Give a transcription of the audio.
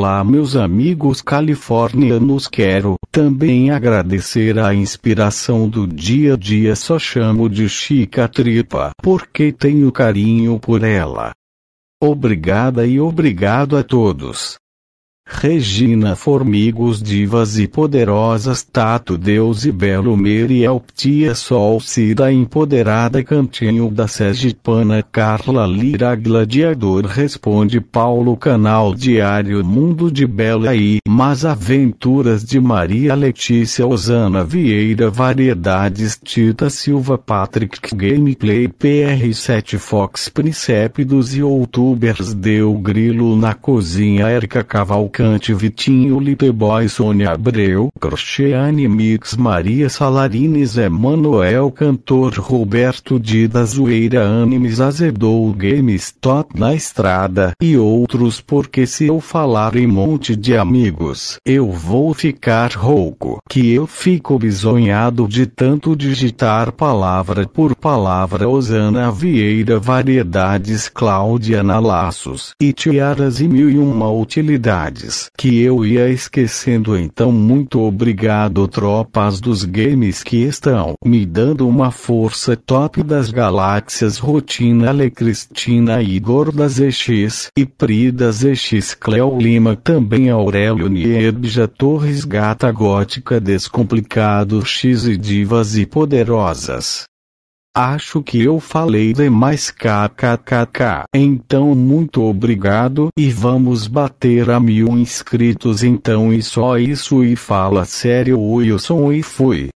Olá, meus amigos californianos. Quero também agradecer a inspiração do dia a dia. Só chamo de Chica Tripa porque tenho carinho por ela. Obrigada e obrigado a todos. Regina formigos divas e poderosas Tato Deus e Belo Meriel Ptia Sol Cida Empoderada Cantinho da Sergipana Carla Lira Gladiador Responde Paulo Canal Diário Mundo de Bela e mas Aventuras de Maria Letícia Osana Vieira Variedades Tita Silva Patrick Gameplay PR7 Fox Princep dos Youtubers Deu Grilo na Cozinha Erika Cavalcante Vitinho Liteboy Sônia Abreu Crochê Animix Maria Salarines Emanuel Cantor Roberto Dida Zoeira Animes Azedou GameStop na Estrada e outros porque se eu falar em monte de amigos minutos. Eu vou ficar rouco. Que eu fico bizonhado de tanto digitar palavra por palavra Osana Vieira Variedades Cláudia Laços e Tiaras e mil e uma utilidades. Que eu ia esquecendo então muito obrigado tropas dos games que estão me dando uma força top das galáxias Rotina Alecristina Igor das EX e Pri das EX Cleo Lima também Aurélio Niebja Torres Gata Gótica Descomplicado X e Divas e Poderosas. Acho que eu falei demais kkkk. Então muito obrigado e vamos bater a mil inscritos então e só isso e fala sério Wilson e fui.